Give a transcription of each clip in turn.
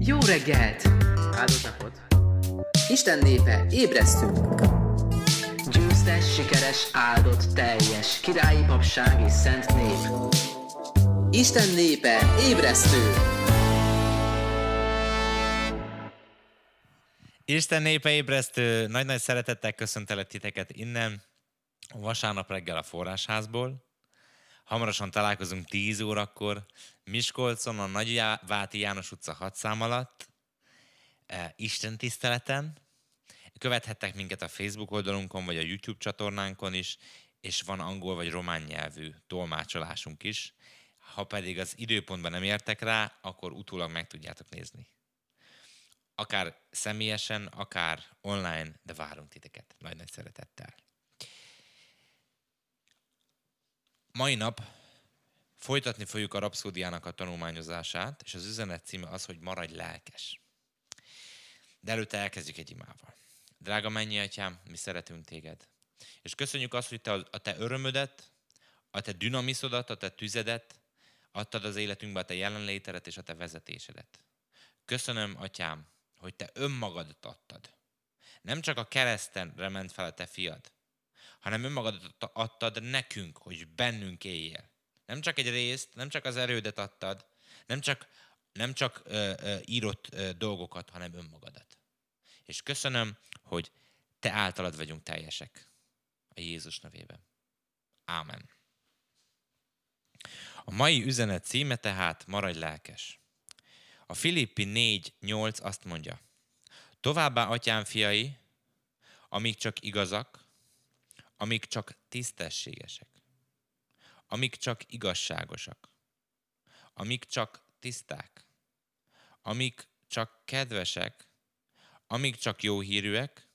Jó reggelt! Áldott napot! Isten népe, ébresztünk! Győztes, sikeres, áldott, teljes, királyi papság és szent nép. Isten népe, ébresztő! Isten népe ébresztő! Nagy-nagy szeretettel köszöntelek titeket innen, vasárnap reggel a forrásházból. Hamarosan találkozunk 10 órakor Miskolcon, a Nagyváti János utca 6 szám alatt, e, Isten tiszteleten. Követhettek minket a Facebook oldalunkon, vagy a YouTube csatornánkon is, és van angol vagy román nyelvű tolmácsolásunk is. Ha pedig az időpontban nem értek rá, akkor utólag meg tudjátok nézni. Akár személyesen, akár online, de várunk titeket nagy-nagy szeretettel. Mai nap folytatni fogjuk a rapszódiának a tanulmányozását, és az üzenet címe az, hogy maradj lelkes. De előtte elkezdjük egy imával. Drága mennyi atyám, mi szeretünk téged. És köszönjük azt, hogy te a te örömödet, a te dynamiszodat, a te tüzedet, adtad az életünkbe a te jelenlétedet és a te vezetésedet. Köszönöm, atyám, hogy te önmagadat adtad. Nem csak a keresztenre ment fel a te fiad, hanem önmagadat adtad nekünk, hogy bennünk éljél. Nem csak egy részt, nem csak az erődet adtad, nem csak, nem csak ö, ö, írott ö, dolgokat, hanem önmagadat. És köszönöm, hogy te általad vagyunk teljesek. A Jézus nevében. Ámen. A mai üzenet címe tehát Maradj lelkes. A Filippi 4.8 azt mondja, Továbbá atyám fiai, amíg csak igazak, amik csak tisztességesek, amik csak igazságosak, amik csak tiszták, amik csak kedvesek, amik csak jó hírűek,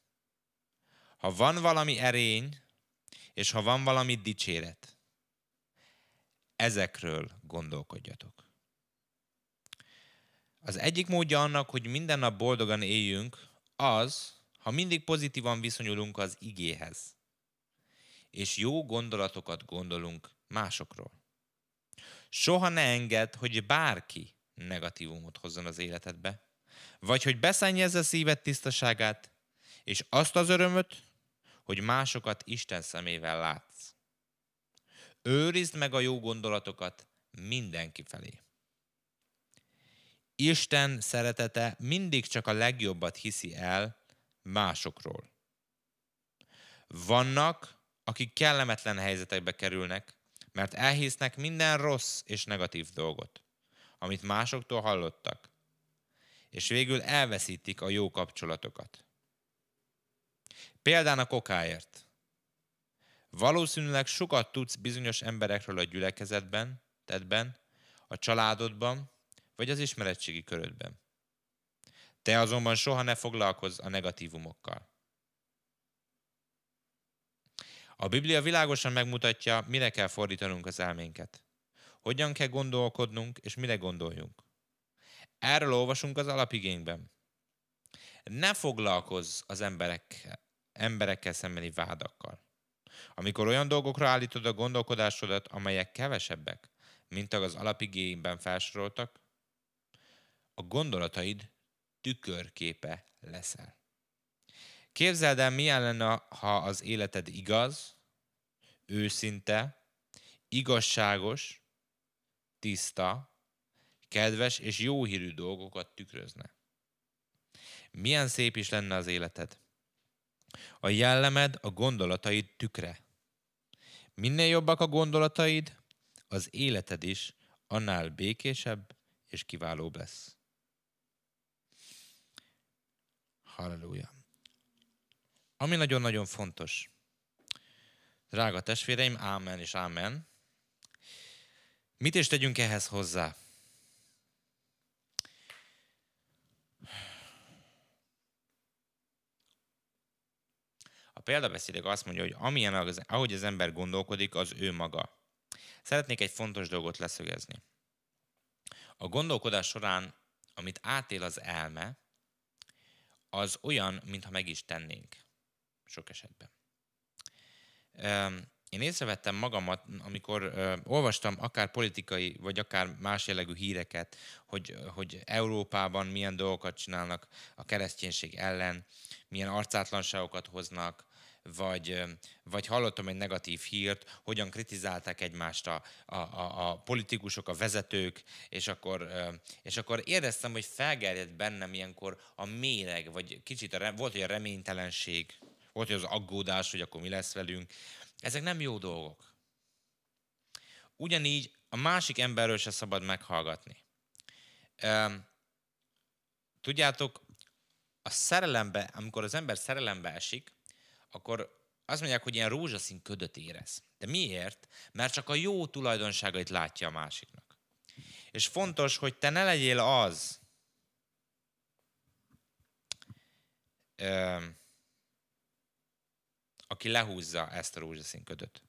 ha van valami erény, és ha van valami dicséret, ezekről gondolkodjatok. Az egyik módja annak, hogy minden nap boldogan éljünk, az, ha mindig pozitívan viszonyulunk az igéhez és jó gondolatokat gondolunk másokról. Soha ne engedd, hogy bárki negatívumot hozzon az életedbe, vagy hogy beszennyezze szíved tisztaságát, és azt az örömöt, hogy másokat Isten szemével látsz. Őrizd meg a jó gondolatokat mindenki felé. Isten szeretete mindig csak a legjobbat hiszi el másokról. Vannak akik kellemetlen helyzetekbe kerülnek, mert elhisznek minden rossz és negatív dolgot, amit másoktól hallottak, és végül elveszítik a jó kapcsolatokat. Példán a kokáért. Valószínűleg sokat tudsz bizonyos emberekről a gyülekezetben, tedben, a családodban, vagy az ismeretségi körödben. Te azonban soha ne foglalkozz a negatívumokkal. A Biblia világosan megmutatja, mire kell fordítanunk az elménket. Hogyan kell gondolkodnunk, és mire gondoljunk. Erről olvasunk az alapigényben. Ne foglalkozz az emberek, emberekkel szembeni vádakkal. Amikor olyan dolgokra állítod a gondolkodásodat, amelyek kevesebbek, mint az alapigényben felsoroltak, a gondolataid tükörképe leszel. Képzeld el, milyen lenne, ha az életed igaz, őszinte, igazságos, tiszta, kedves és jó hírű dolgokat tükrözne. Milyen szép is lenne az életed. A jellemed a gondolataid tükre. Minél jobbak a gondolataid, az életed is annál békésebb és kiválóbb lesz. Halleluja. Ami nagyon-nagyon fontos. Drága testvéreim, ámen és ámen. Mit is tegyünk ehhez hozzá? A példabeszédek azt mondja, hogy amilyen, az, ahogy az ember gondolkodik, az ő maga. Szeretnék egy fontos dolgot leszögezni. A gondolkodás során, amit átél az elme, az olyan, mintha meg is tennénk sok esetben. Én észrevettem magamat, amikor olvastam akár politikai, vagy akár más jellegű híreket, hogy, hogy Európában milyen dolgokat csinálnak a kereszténység ellen, milyen arcátlanságokat hoznak, vagy, vagy hallottam egy negatív hírt, hogyan kritizálták egymást a, a, a, a politikusok, a vezetők, és akkor, és akkor éreztem, hogy felgerjedt bennem ilyenkor a méreg, vagy kicsit a, volt, hogy a reménytelenség, volt hogy az aggódás, hogy akkor mi lesz velünk. Ezek nem jó dolgok. Ugyanígy a másik emberről se szabad meghallgatni. Tudjátok, a szerelembe, amikor az ember szerelembe esik, akkor azt mondják, hogy ilyen rózsaszín ködöt érez. De miért? Mert csak a jó tulajdonságait látja a másiknak. És fontos, hogy te ne legyél az, aki lehúzza ezt a rózsaszín ködöt.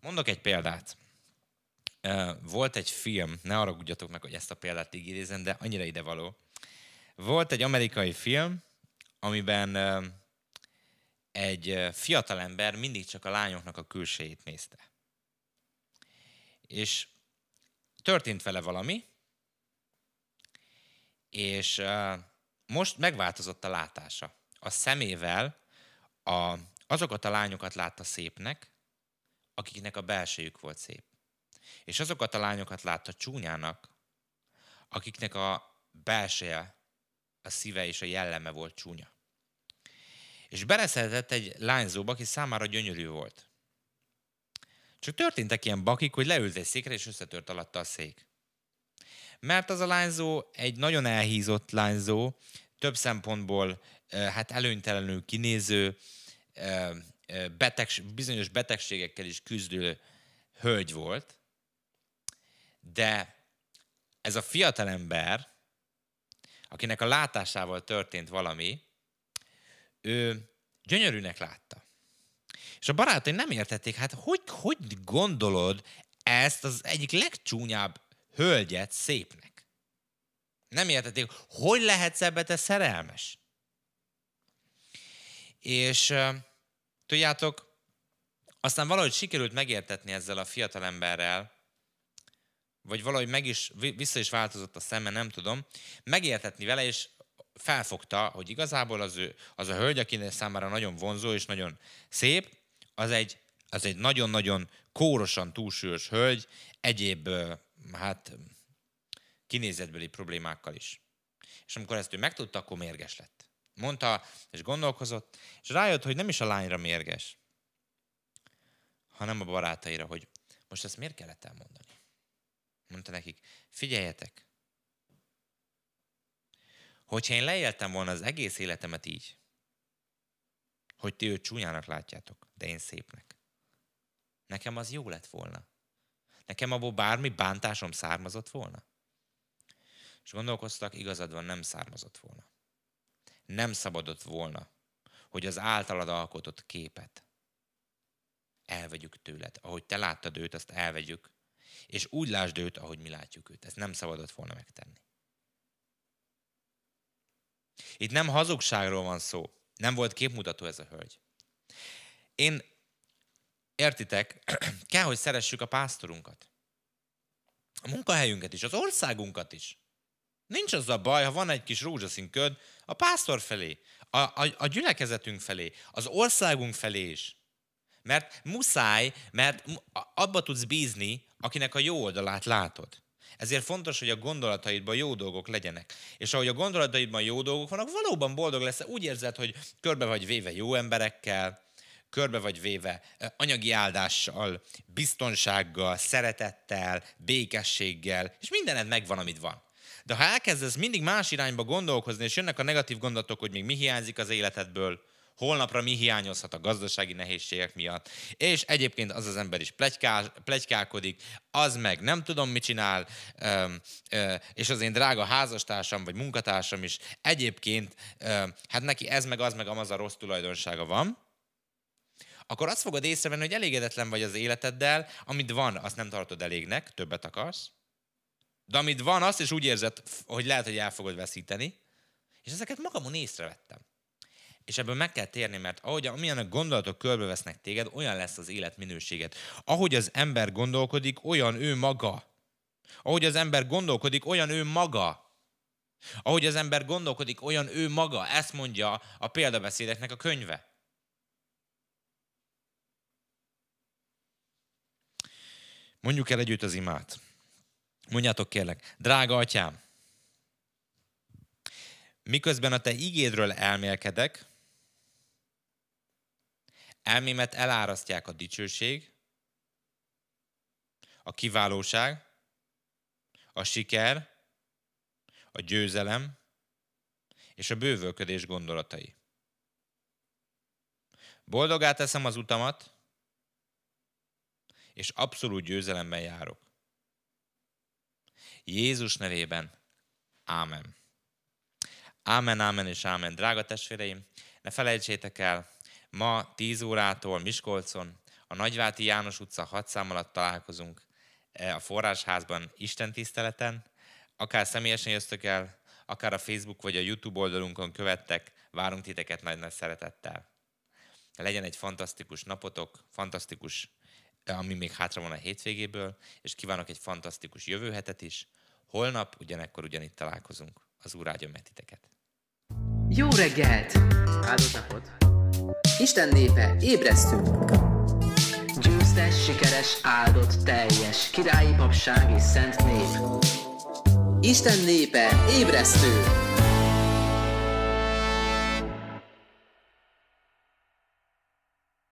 Mondok egy példát. Volt egy film, ne arra gudjatok meg, hogy ezt a példát ígérézem, de annyira idevaló. Volt egy amerikai film, amiben egy fiatalember mindig csak a lányoknak a külsejét nézte. És történt vele valami, és most megváltozott a látása. A szemével a azokat a lányokat látta szépnek, akiknek a belsejük volt szép. És azokat a lányokat látta csúnyának, akiknek a belseje, a szíve és a jelleme volt csúnya. És beleszeretett egy lányzóba, aki számára gyönyörű volt. Csak történtek ilyen bakik, hogy leült egy székre, és összetört alatta a szék. Mert az a lányzó egy nagyon elhízott lányzó, több szempontból eh, hát előnytelenül kinéző, beteg, bizonyos betegségekkel is küzdő hölgy volt, de ez a fiatalember, akinek a látásával történt valami, ő gyönyörűnek látta. És a barátai nem értették, hát hogy, hogy gondolod ezt az egyik legcsúnyább hölgyet szépnek? Nem értették, hogy lehetsz ebbe te szerelmes? És Tudjátok, aztán valahogy sikerült megértetni ezzel a fiatalemberrel, vagy valahogy meg is, vissza is változott a szeme, nem tudom, megértetni vele, és felfogta, hogy igazából az, ő, az a hölgy, aki számára nagyon vonzó és nagyon szép, az egy, az egy nagyon-nagyon kórosan túlsúlyos hölgy, egyéb hát kinézetbeli problémákkal is. És amikor ezt ő megtudta, akkor mérges lett mondta, és gondolkozott, és rájött, hogy nem is a lányra mérges, hanem a barátaira, hogy most ezt miért kellett elmondani? Mondta nekik, figyeljetek, hogyha én leéltem volna az egész életemet így, hogy ti őt csúnyának látjátok, de én szépnek. Nekem az jó lett volna. Nekem abból bármi bántásom származott volna. És gondolkoztak, igazad van, nem származott volna nem szabadott volna, hogy az általad alkotott képet elvegyük tőled. Ahogy te láttad őt, azt elvegyük, és úgy lásd őt, ahogy mi látjuk őt. Ezt nem szabadott volna megtenni. Itt nem hazugságról van szó. Nem volt képmutató ez a hölgy. Én, értitek, kell, hogy szeressük a pásztorunkat. A munkahelyünket is, az országunkat is. Nincs az a baj, ha van egy kis rózsaszín köd a pásztor felé, a, a, a gyülekezetünk felé, az országunk felé is. Mert muszáj, mert abba tudsz bízni, akinek a jó oldalát látod. Ezért fontos, hogy a gondolataidban jó dolgok legyenek. És ahogy a gondolataidban jó dolgok vannak, valóban boldog lesz. Úgy érzed, hogy körbe vagy véve jó emberekkel, körbe vagy véve anyagi áldással, biztonsággal, szeretettel, békességgel, és mindened megvan, amit van. De ha elkezdesz mindig más irányba gondolkozni, és jönnek a negatív gondolatok, hogy még mi hiányzik az életedből, holnapra mi hiányozhat a gazdasági nehézségek miatt, és egyébként az az ember is plegykál, plegykálkodik, az meg nem tudom, mit csinál, és az én drága házastársam vagy munkatársam is egyébként, hát neki ez meg az meg amaz a rossz tulajdonsága van, akkor azt fogod észrevenni, hogy elégedetlen vagy az életeddel, amit van, azt nem tartod elégnek, többet akarsz, de amit van, azt is úgy érzed, hogy lehet, hogy el fogod veszíteni. És ezeket magamon észrevettem. És ebből meg kell térni, mert ahogy amilyen a gondolatok körbevesznek téged, olyan lesz az életminőséged. Ahogy az ember gondolkodik, olyan ő maga. Ahogy az ember gondolkodik, olyan ő maga. Ahogy az ember gondolkodik, olyan ő maga. Ezt mondja a példabeszédeknek a könyve. Mondjuk el együtt az imát. Mondjátok kérlek, drága atyám, miközben a te igédről elmélkedek, elmémet elárasztják a dicsőség, a kiválóság, a siker, a győzelem és a bővölködés gondolatai. Boldogá teszem az utamat, és abszolút győzelemben járok. Jézus nevében. Ámen. Ámen, ámen és ámen. Drága testvéreim, ne felejtsétek el, ma 10 órától Miskolcon, a Nagyváti János utca 6 szám alatt találkozunk e, a forrásházban Isten tiszteleten. Akár személyesen jöztök el, akár a Facebook vagy a YouTube oldalunkon követtek, várunk titeket nagy-nagy szeretettel. Legyen egy fantasztikus napotok, fantasztikus ami még hátra van a hétvégéből, és kívánok egy fantasztikus jövő hetet is. Holnap ugyanekkor ugyanitt találkozunk. Az Úr áldjon meg titeket. Jó reggelt! Áldott napot! Isten népe, ébresztünk! Győztes, sikeres, áldott, teljes, királyi papság és szent nép. Isten népe, ébresztő!